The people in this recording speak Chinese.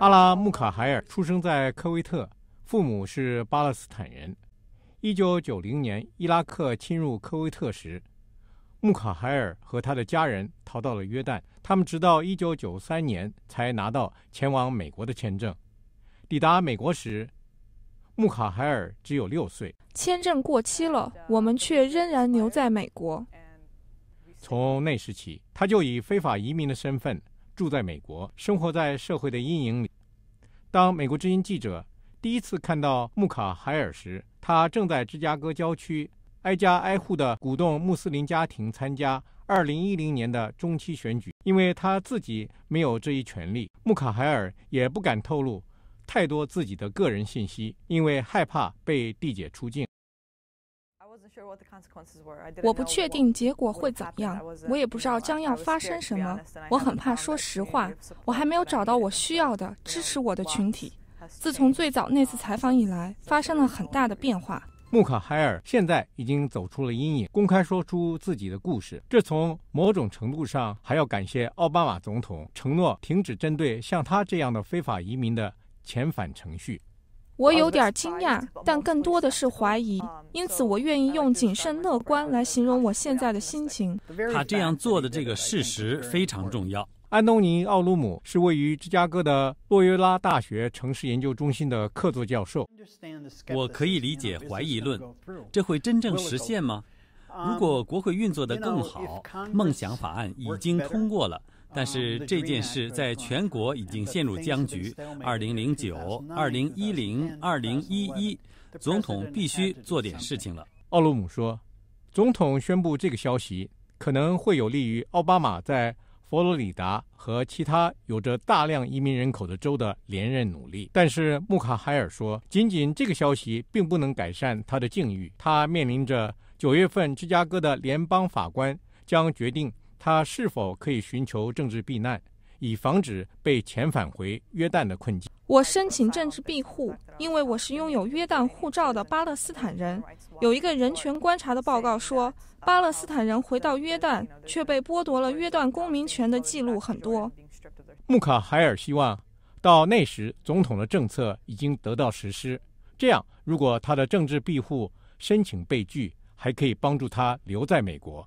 阿拉穆卡海尔出生在科威特，父母是巴勒斯坦人。1990年，伊拉克侵入科威特时，穆卡海尔和他的家人逃到了约旦。他们直到1993年才拿到前往美国的签证。抵达美国时，穆卡海尔只有六岁。签证过期了，我们却仍然留在美国。从那时起，他就以非法移民的身份。住在美国，生活在社会的阴影里。当美国之音记者第一次看到穆卡海尔时，他正在芝加哥郊区挨家挨户的鼓动穆斯林家庭参加2010年的中期选举，因为他自己没有这一权利。穆卡海尔也不敢透露太多自己的个人信息，因为害怕被缔结出境。我不确定结果会怎么样，我也不知道将要发生什么。我很怕说实话，我还没有找到我需要的、支持我的群体。自从最早那次采访以来，发生了很大的变化。穆卡海尔现在已经走出了阴影，公开说出自己的故事。这从某种程度上还要感谢奥巴马总统承诺停止针对像他这样的非法移民的遣返程序。我有点惊讶，但更多的是怀疑，因此我愿意用谨慎乐观来形容我现在的心情。他这样做的这个事实非常重要。安东尼·奥鲁姆是位于芝加哥的洛约拉大学城市研究中心的客座教授。我可以理解怀疑论，这会真正实现吗？如果国会运作得更好，梦想法案已经通过了。但是这件事在全国已经陷入僵局。2009、2010、2011，总统必须做点事情了。奥鲁姆说：“总统宣布这个消息可能会有利于奥巴马在佛罗里达和其他有着大量移民人口的州的连任努力。”但是穆卡海尔说：“仅仅这个消息并不能改善他的境遇。他面临着九月份芝加哥的联邦法官将决定。”他是否可以寻求政治避难，以防止被遣返回约旦的困境？我申请政治庇护，因为我是拥有约旦护照的巴勒斯坦人。有一个人权观察的报告说，巴勒斯坦人回到约旦却被剥夺了约旦公民权的记录很多。穆卡海尔希望，到那时总统的政策已经得到实施，这样如果他的政治庇护申请被拒，还可以帮助他留在美国。